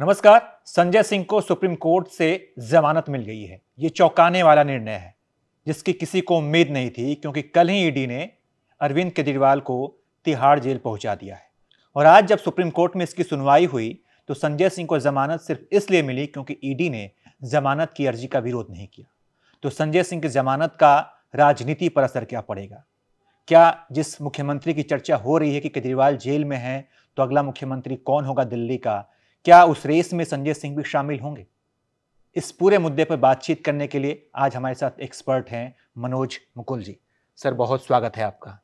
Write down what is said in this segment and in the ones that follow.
नमस्कार संजय सिंह को supreme court से जमानत मिल गई है ये चौंकाने वाला निर्णय है जिसकी किसी को उम्मीद नहीं थी क्योंकि कल ही ईडी e ने अरविंद केजरीवाल को तिहाड़ जेल पहुंचा दिया है और आज जब सुप्रीम कोर्ट में इसकी सुनवाई हुई तो संजय सिंह को जमानत सिर्फ इसलिए मिली क्योंकि ईडी e ने जमानत की अर्जी का विरोध नहीं किया तो संजय सिंह की जमानत का राजनीति पर असर क्या पड़ेगा क्या जिस मुख्यमंत्री की चर्चा हो रही है कि केजरीवाल जेल में है तो अगला मुख्यमंत्री कौन होगा दिल्ली का क्या उस रेस में संजय सिंह भी शामिल होंगे इस पूरे मुद्दे पर बातचीत करने के लिए आज हमारे साथ एक्सपर्ट हैं मनोज मुकुल जी सर बहुत स्वागत है आपका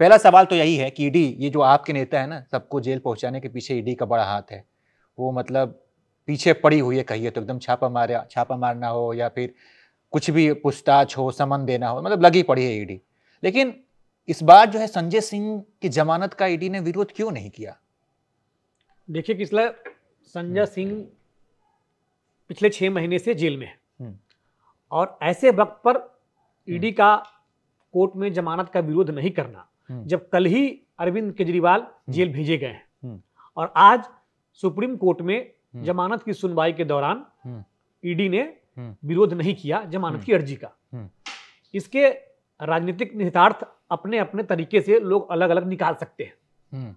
पहला सवाल तो यही है कि ईडी e ये जो आपके नेता है ना सबको जेल पहुंचाने के पीछे ईडी e का बड़ा हाथ है वो मतलब पीछे पड़ी हुई है कहिए तो एकदम छापा मारा छापा मारना हो या फिर कुछ भी पूछताछ हो समन देना हो मतलब लगी पड़ी है ईडी e लेकिन इस बार जो है संजय सिंह की जमानत का ईडी ने विरोध क्यों नहीं किया देखिए किसला संजय हम्म। सिंह पिछले छह महीने से जेल में है हम्म। और ऐसे वक्त पर हम्म। ईडी का कोर्ट में जमानत का विरोध नहीं करना जब कल ही अरविंद केजरीवाल जेल भेजे गए हैं और आज सुप्रीम कोर्ट में जमानत की सुनवाई के दौरान ईडी ने विरोध नहीं किया जमानत की अर्जी का इसके राजनीतिक निहितार्थ अपने अपने तरीके से लोग अलग अलग निकाल सकते हैं हम्म।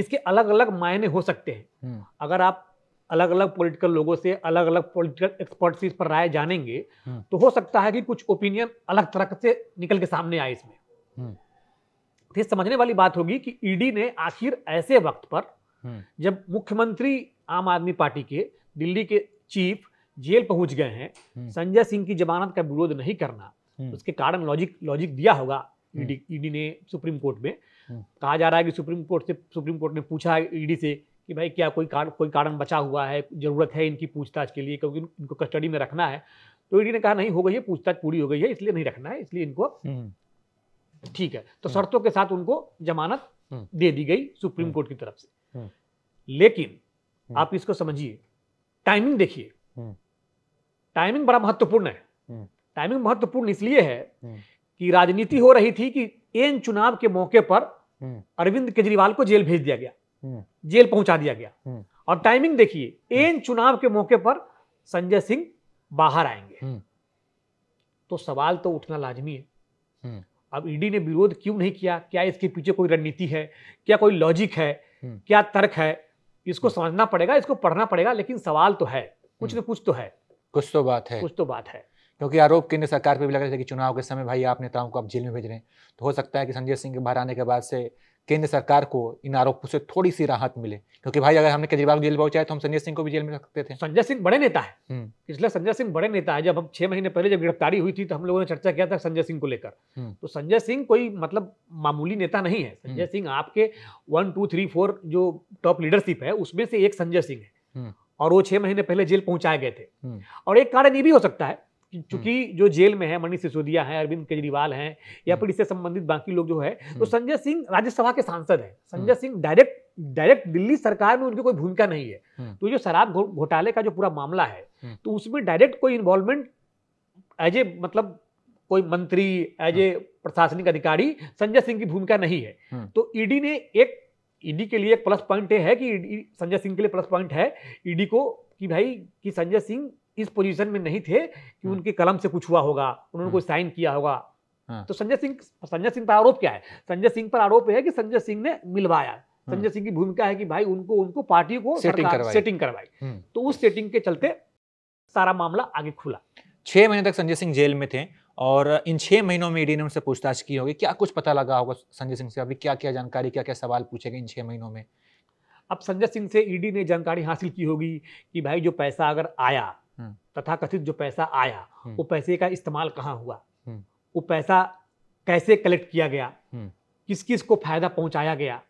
इसके अलग अलग मायने हो सकते हैं हम्म। अगर आप अलग अलग पॉलिटिकल लोगों से अलग अलग पॉलिटिकल एक्सपर्ट से इस पर राय जानेंगे हम्म। तो हो सकता है कि कुछ ओपिनियन अलग तरह से निकल के सामने आए इसमें तो समझने वाली बात होगी कि ईडी e ने आखिर ऐसे वक्त पर जब मुख्यमंत्री आम आदमी पार्टी के दिल्ली के चीफ जेल पहुंच गए हैं संजय सिंह की जमानत का विरोध नहीं करना हम्म। उसके कारण लॉजिक लॉजिक दिया होगा ईडी हम्म। ईडी ने सुप्रीम कोर्ट में हम्म। कहा जा रहा है कि सुप्रीम कोर्ट से सुप्रीम कोर्ट ने पूछा है ईडी से कि भाई क्या कोई कारण कोई कारण बचा हुआ है ज़रूरत है इनकी पूछताछ के लिए क्योंकि इनको कस्टडी में रखना है तो ईडी ने कहा नहीं हो गई है पूछताछ पूरी हो गई है इसलिए नहीं रखना है इसलिए इनको ठीक है तो शर्तों के साथ उनको जमानत दे दी गई सुप्रीम कोर्ट की तरफ से लेकिन आप इसको समझिए टाइमिंग देखिए टाइमिंग बड़ा महत्वपूर्ण है टाइमिंग महत्वपूर्ण इसलिए है हम्म। कि राजनीति हो रही थी कि एन चुनाव के मौके पर हम्म। अरविंद केजरीवाल को जेल भेज दिया गया हम्म। जेल पहुंचा दिया गया और टाइमिंग देखिए एन चुनाव के मौके पर संजय सिंह बाहर आएंगे तो सवाल तो उठना लाजमी है अब ईडी e ने विरोध क्यों नहीं किया क्या इसके पीछे कोई रणनीति है क्या कोई लॉजिक है क्या तर्क है इसको समझना पड़ेगा इसको पढ़ना पड़ेगा लेकिन सवाल तो है कुछ ना कुछ तो है कुछ तो बात है कुछ तो बात है क्योंकि आरोप केंद्र सरकार पर भी लग रहे थे कि चुनाव के समय भाई आप नेताओं को आप जेल में भेज रहे हैं तो हो सकता है कि संजय सिंह के बाहर आने के बाद से केंद्र सरकार को इन आरोपों से थोड़ी सी राहत मिले क्योंकि भाई अगर हमने केजरीवाल को जेल पहुंचाया तो हम संजय सिंह को भी जेल में सकते थे संजय सिंह बड़े नेता है हम्म। इसलिए संजय सिंह बड़े नेता है जब हम छह महीने पहले जब गिरफ्तारी हुई थी तो हम लोगों ने चर्चा किया था संजय सिंह को लेकर हम्म। तो संजय सिंह कोई मतलब मामूली नेता नहीं है हम्म। संजय सिंह आपके वन टू थ्री फोर जो टॉप लीडरशिप है उसमें से एक संजय सिंह है और वो छह महीने पहले जेल पहुंचाए गए थे और एक कारण ये भी हो सकता है चूंकि हम्म। जो जेल में है मनीष सिसोदिया है अरविंद केजरीवाल हैं या हम्म। फिर इससे संबंधित बाकी लोग जो है तो हम्म। संजय सिंह राज्यसभा के सांसद हैं संजय सिंह डायरेक्ट डायरेक्ट दिल्ली सरकार में उनकी कोई भूमिका नहीं है तो जो शराब घोटाले का जो पूरा मामला है तो उसमें डायरेक्ट कोई इन्वॉल्वमेंट एज ए मतलब कोई मंत्री एज ए प्रशासनिक अधिकारी संजय सिंह की भूमिका नहीं है तो ईडी e ने एक ईडी e के लिए एक प्लस पॉइंट है कि e संजय सिंह के लिए प्लस पॉइंट है ईडी को कि भाई कि संजय सिंह इस पोजीशन में नहीं थे कि हाँ। उनके कलम से कुछ हुआ होगा उन्होंने कोई हाँ। साइन किया होगा हाँ। तो संजय सिंह संजय सिंह पर आरोप क्या है संजय सिंह पर आरोप है कि संजय सिंह ने मिलवाया संजय सिंह की भूमिका है कि भाई उनको उनको पार्टी को सेटिंग करवाई सेटिंग करवाई हम्म। तो उस सेटिंग के चलते सारा मामला आगे खुला छह महीने तक संजय सिंह जेल में थे और इन छह महीनों में ईडी e ने उनसे पूछताछ की होगी क्या कुछ पता लगा होगा संजय सिंह से अभी क्या क्या जानकारी क्या क्या सवाल पूछे गए इन छह महीनों में अब संजय सिंह से ईडी e ने जानकारी हासिल की होगी कि भाई जो पैसा अगर आया तथा कथित जो पैसा आया हम्म। वो पैसे का इस्तेमाल कहाँ हुआ हम्म। वो पैसा कैसे कलेक्ट किया गया हम्म। किस किस को फायदा पहुंचाया गया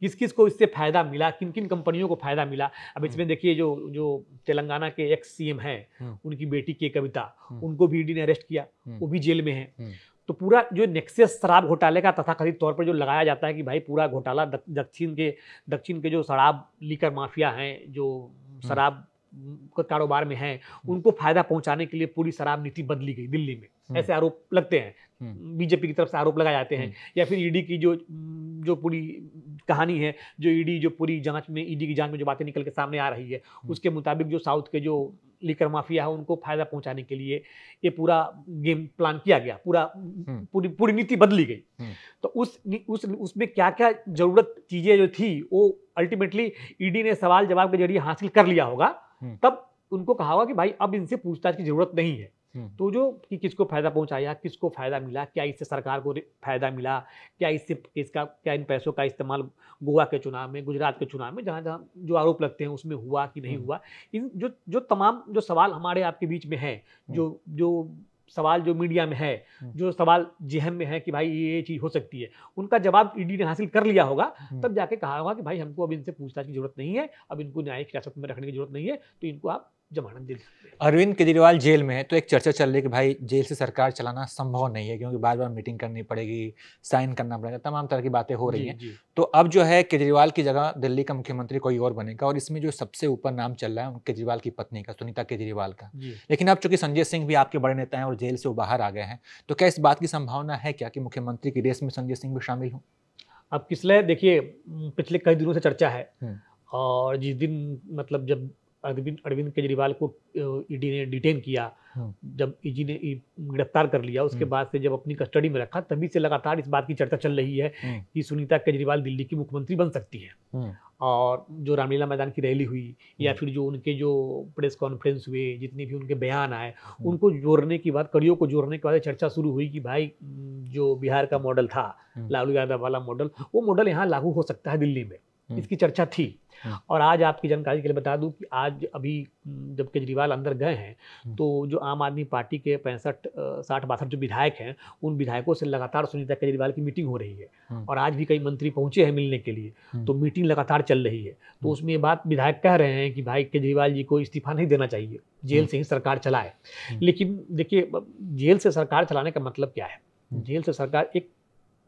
किस किस को इससे फायदा मिला किन किन कंपनियों को फायदा मिला अब इसमें देखिए जो जो तेलंगाना के एक्स सी एम है उनकी बेटी के कविता उनको भी ईडी ने अरेस्ट किया वो भी जेल में है तो पूरा जो नेक्सेस शराब घोटाले का तथाकथित तौर पर जो लगाया जाता है कि भाई पूरा घोटाला दक्षिण के दक्षिण के जो शराब लीकर माफिया हैं जो शराब कारोबार में हैं हम्म। उनको फायदा पहुंचाने के लिए पूरी शराब नीति बदली गई दिल्ली में हम्म। ऐसे आरोप लगते हैं हम्म। बीजेपी की तरफ से आरोप लगाए जाते हैं या फिर ईडी की जो जो पूरी कहानी है जो ईडी जो पूरी जांच में ईडी की जांच में जो बातें निकल के सामने आ रही है उसके मुताबिक जो साउथ के जो लिकर माफिया है उनको फायदा पहुंचाने के लिए ये पूरा गेम प्लान किया गया पूरा पूरी पूरी नीति बदली गई तो उस उस उसमें क्या क्या जरूरत चीज़ें जो थी वो अल्टीमेटली ईडी ने सवाल जवाब के जरिए हासिल कर लिया होगा हम्म। तब उनको कहा हुआ कि भाई अब इनसे पूछताछ की जरूरत नहीं है हम्म। तो जो कि किसको फायदा पहुंचाया किसको फायदा मिला क्या इससे सरकार को फायदा मिला क्या इससे किसका क्या इन पैसों का इस्तेमाल गोवा के चुनाव में गुजरात के चुनाव में जहां जहाँ जो आरोप लगते हैं उसमें हुआ कि नहीं हम्म। हुआ इन जो जो तमाम जो सवाल हमारे आपके बीच में है जो जो सवाल जो मीडिया में है हम्म। जो सवाल जेहन में है कि भाई ये चीज़ हो सकती है उनका जवाब ईडी ने हासिल कर लिया होगा हम्म। तब जाके कहा होगा कि भाई हमको अब इनसे पूछताछ की जरूरत नहीं है अब इनको न्यायिक हिरासत में रखने की जरूरत नहीं है तो इनको आप जमानत दे अरविंद केजरीवाल जेल में है तो एक चर्चा चल रही है कि भाई जेल से सरकार चलाना संभव नहीं है क्योंकि बार बार मीटिंग करनी पड़ेगी साइन करना पड़ेगा तमाम तरह की बातें हो रही हैं तो अब जो है केजरीवाल की जगह दिल्ली का मुख्यमंत्री कोई और बनेगा और इसमें जो सबसे ऊपर नाम चल रहा है केजरीवाल की पत्नी का सुनीता केजरीवाल का लेकिन अब चूंकि संजय सिंह भी आपके बड़े नेता हैं और जेल से वो बाहर आ गए हैं तो क्या इस बात की संभावना है क्या कि मुख्यमंत्री की रेस में संजय सिंह भी शामिल हों अब किसलिए देखिए पिछले कई दिनों से चर्चा है हम्म। और जिस दिन मतलब जब अरविंद अरविंद केजरीवाल को ईडी e ने डिटेन किया हाँ। जब ईजी e ने e गिरफ्तार कर लिया उसके हाँ। बाद से जब अपनी कस्टडी में रखा तभी से लगातार इस बात की चर्चा चल रही है हाँ। कि सुनीता केजरीवाल दिल्ली की मुख्यमंत्री बन सकती है और जो रामलीला मैदान की रैली हुई या फिर जो उनके जो प्रेस कॉन्फ्रेंस हुए जितने भी उनके बयान आए उनको जोड़ने की बात कड़ियों को जोड़ने के बाद चर्चा शुरू हुई कि भाई जो बिहार का मॉडल था लालू यादव वाला मॉडल वो मॉडल यहाँ लागू हो सकता है दिल्ली में हम्म। इसकी चर्चा थी हम्म। और आज आपकी जानकारी के लिए बता दूं कि आज अभी हम्म, जब केजरीवाल अंदर गए हैं तो जो आम आदमी पार्टी के पैंसठ साठ बासठ जो विधायक हैं उन विधायकों से लगातार सुनीता केजरीवाल की मीटिंग हो रही है और आज भी कई मंत्री पहुंचे हैं मिलने के लिए तो मीटिंग लगातार चल रही है तो उसमें ये बात विधायक कह रहे हैं कि भाई केजरीवाल जी को इस्तीफा नहीं देना चाहिए जेल से ही सरकार चलाए लेकिन देखिए जेल से सरकार चलाने का मतलब क्या है जेल से सरकार एक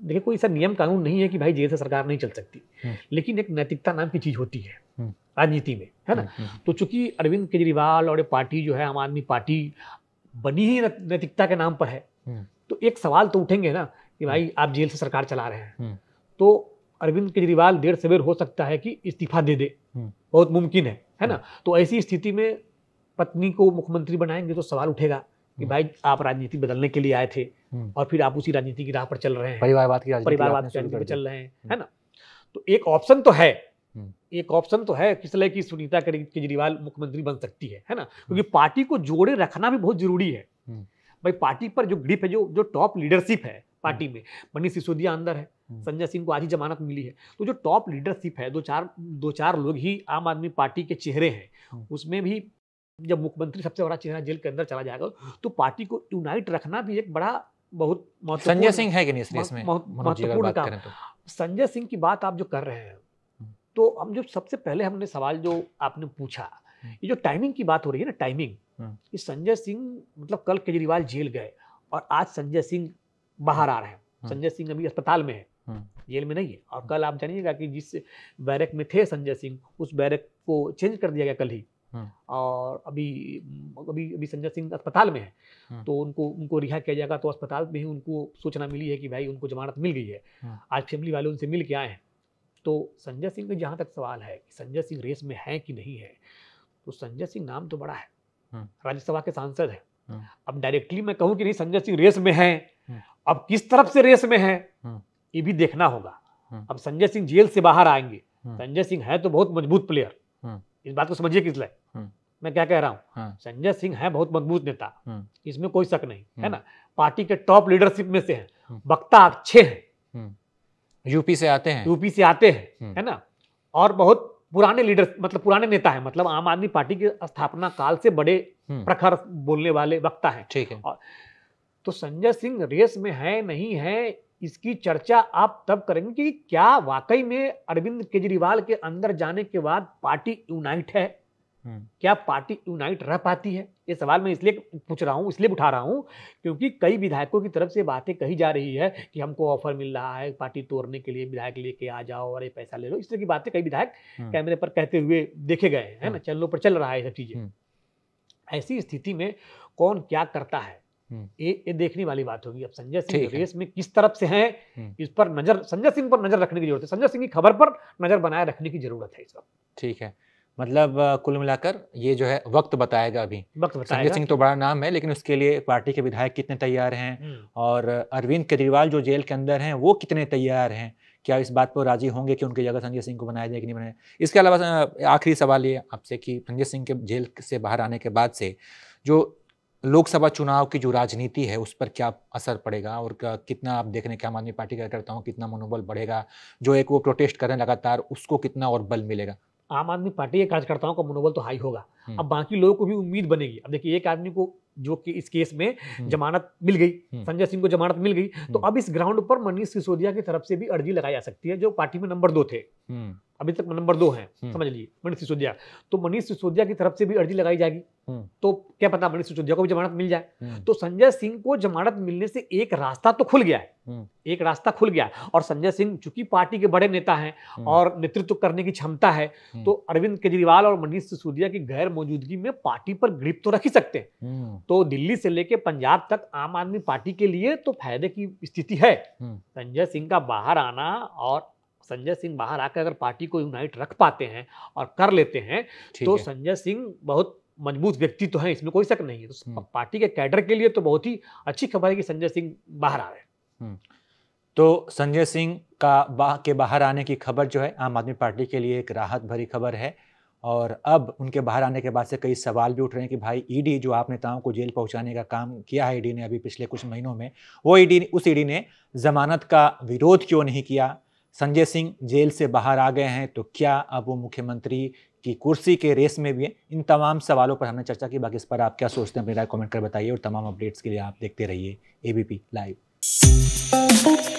देखिए कोई ऐसा नियम कानून नहीं है कि भाई जेल से सरकार नहीं चल सकती हम्म। लेकिन एक नैतिकता नाम की चीज़ होती है हम्म। राजनीति में है ना हम्म, तो चूंकि अरविंद केजरीवाल और ये पार्टी जो है आम आदमी पार्टी बनी ही नैतिकता के नाम पर है तो एक सवाल तो उठेंगे ना कि भाई आप जेल से सरकार चला रहे हैं तो अरविंद केजरीवाल देर सवेर हो सकता है कि इस्तीफा दे दे बहुत मुमकिन है है ना तो ऐसी स्थिति में पत्नी को मुख्यमंत्री बनाएंगे तो सवाल उठेगा कि भाई आप राजनीति बदलने के लिए आए थे हम्म। और फिर आप उसी राजनीति की राह पर चल रहे हैं परिवारवाद की परिवारवाद की राजनीति पर चल रहे हैं हम्म। है ना तो एक ऑप्शन तो है हम्म। एक ऑप्शन तो है किस तरह की सुनीता केजरीवाल मुख्यमंत्री बन सकती है है ना क्योंकि पार्टी को जोड़े रखना भी बहुत जरूरी है भाई पार्टी पर जो ग्रिप है जो जो टॉप लीडरशिप है पार्टी में मनीष सिसोदिया अंदर है संजय सिंह को आज ही जमानत मिली है तो जो टॉप लीडरशिप है दो चार दो चार लोग ही आम आदमी पार्टी के चेहरे हैं उसमें भी जब मुख्यमंत्री सबसे बड़ा चेहरा जेल के अंदर चला जाएगा तो पार्टी को यूनाइट रखना भी एक बड़ा बहुत संजय सिंह है कि महत्वपूर्ण काम तो। संजय सिंह की बात आप जो कर रहे हैं हम्म। तो हम जो सबसे पहले हमने सवाल जो आपने पूछा हम्म। ये जो टाइमिंग की बात हो रही है ना टाइमिंग हम्म। ये संजय सिंह मतलब कल केजरीवाल जेल गए और आज संजय सिंह बाहर आ रहे हैं संजय सिंह अभी अस्पताल में है जेल में नहीं है और कल आप जानिएगा कि जिस बैरक में थे संजय सिंह उस बैरक को चेंज कर दिया गया कल ही हाँ। और अभी अभी अभी संजय सिंह अस्पताल में है हाँ। तो उनको उनको रिहा किया जाएगा तो अस्पताल में ही उनको सूचना मिली है कि भाई उनको जमानत मिल गई है हाँ। आज फैमिली वाले उनसे मिल के आए हैं तो संजय सिंह का जहाँ तक सवाल है कि संजय सिंह रेस में है कि नहीं है तो संजय सिंह नाम तो बड़ा है राज्यसभा के सांसद है अब डायरेक्टली मैं कहूँ कि नहीं संजय सिंह रेस में है अब किस तरफ से रेस में है ये भी देखना होगा अब संजय सिंह जेल से बाहर आएंगे संजय सिंह है तो बहुत मजबूत प्लेयर इस बात को समझिए किस किसलिए हम्म। मैं क्या कह रहा हूँ हाँ। संजय सिंह है बहुत मजबूत नेता हम्म। इसमें कोई शक नहीं है हम्म। ना पार्टी के टॉप लीडरशिप में से है वक्ता अच्छे हैं यूपी से आते हैं यूपी से आते हैं है ना और बहुत पुराने लीडर मतलब पुराने नेता है मतलब आम आदमी पार्टी की स्थापना काल से बड़े प्रखर बोलने वाले वक्ता है ठीक है और, तो संजय सिंह रेस में है नहीं है इसकी चर्चा आप तब करेंगे कि क्या वाकई में अरविंद केजरीवाल के अंदर जाने के बाद पार्टी यूनाइट है हम्म। क्या पार्टी यूनाइट रह पाती है ये सवाल मैं इसलिए पूछ रहा हूँ इसलिए उठा रहा हूँ क्योंकि कई विधायकों की तरफ से बातें कही जा रही है कि हमको ऑफर मिल रहा है पार्टी तोड़ने के लिए विधायक लेके आ जाओ और ये पैसा ले लो इस तरह की बातें कई विधायक हम्म। कैमरे पर कहते हुए देखे गए हैं ना हम्म। चैनलों पर चल रहा है ये सब चीज़ें ऐसी स्थिति में कौन क्या करता है हम्म। ये ये देखने वाली बात होगी अब संजय सिंह रेस में किस तरफ से हैं हम्म। इस पर नजर संजय सिंह पर नजर रखने की जरूरत है संजय सिंह की खबर पर नजर बनाए रखने की जरूरत है इस वक्त ठीक है मतलब कुल मिलाकर ये जो है वक्त बताएगा अभी वक्त बताएगा संजय सिंह तो बड़ा नाम है लेकिन उसके लिए पार्टी के विधायक कितने तैयार हैं हम्म। और अरविंद केजरीवाल जो जेल के अंदर हैं वो कितने तैयार हैं क्या इस बात पर राजी होंगे कि उनकी जगह संजय सिंह को बनाया जाए कि नहीं बनाया इसके अलावा आखिरी सवाल ये आपसे कि संजय सिंह के जेल से बाहर आने के बाद से जो लोकसभा चुनाव की जो राजनीति है उस पर क्या असर पड़ेगा और कितना आप देख रहे हैं आम आदमी पार्टी कार्यकर्ताओं कितना मनोबल बढ़ेगा जो एक वो प्रोटेस्ट करें लगातार उसको कितना और बल मिलेगा आम आदमी पार्टी के कार्यकर्ताओं का मनोबल तो हाई होगा हम्म। अब बाकी लोगों को भी उम्मीद बनेगी अब देखिए एक आदमी को जो कि इस केस में हम्म। जमानत मिल गई हम्म। संजय सिंह को जमानत मिल गई तो अब इस ग्राउंड पर मनीष सिसोदिया की तरफ से भी अर्जी लगाई जा सकती है जो पार्टी में नंबर दो थे हम्म। अभी तक मतलब नंबर दो है हम्म। समझ लीजिए मनीष सिसोदिया तो मनीष सिसोदिया की तरफ से भी अर्जी लगाई जाएगी हम्म। तो क्या पता मनीष सिसोदिया को भी जमानत मिल जाए तो संजय सिंह को जमानत मिलने से एक रास्ता तो खुल गया है एक रास्ता खुल गया और संजय सिंह चूंकि पार्टी के बड़े नेता हैं और नेतृत्व करने की क्षमता है तो अरविंद केजरीवाल और मनीष सिसोदिया की गैर मौजूदगी में पार्टी पर ग्रिप तो रख ही सकते हैं तो दिल्ली से लेकर पंजाब तक आम आदमी पार्टी के लिए तो फायदे की स्थिति है संजय सिंह का बाहर आना और संजय सिंह बाहर आकर अगर पार्टी को यूनाइट रख पाते हैं और कर लेते हैं तो संजय सिंह बहुत मजबूत व्यक्ति तो है इसमें कोई शक नहीं है तो हम्म। पार्टी के कैडर के लिए तो बहुत ही अच्छी खबर है कि संजय सिंह बाहर आ रहे हैं हम्म। तो संजय सिंह का बा, के बाहर आने की खबर जो है आम आदमी पार्टी के लिए एक राहत भरी खबर है और अब उनके बाहर आने के बाद से कई सवाल भी उठ रहे हैं कि भाई ईडी e जो आप नेताओं को जेल पहुंचाने का काम किया है ईडी e ने अभी पिछले कुछ महीनों में वो ईडी e उस ईडी ने जमानत का विरोध क्यों नहीं किया संजय सिंह जेल से बाहर आ गए हैं तो क्या अब वो मुख्यमंत्री की कुर्सी के रेस में भी हैं इन तमाम सवालों पर हमने चर्चा की बाकी इस पर आप क्या सोचते हैं अपनी राय कमेंट कर बताइए और तमाम अपडेट्स के लिए आप देखते रहिए एबीपी लाइव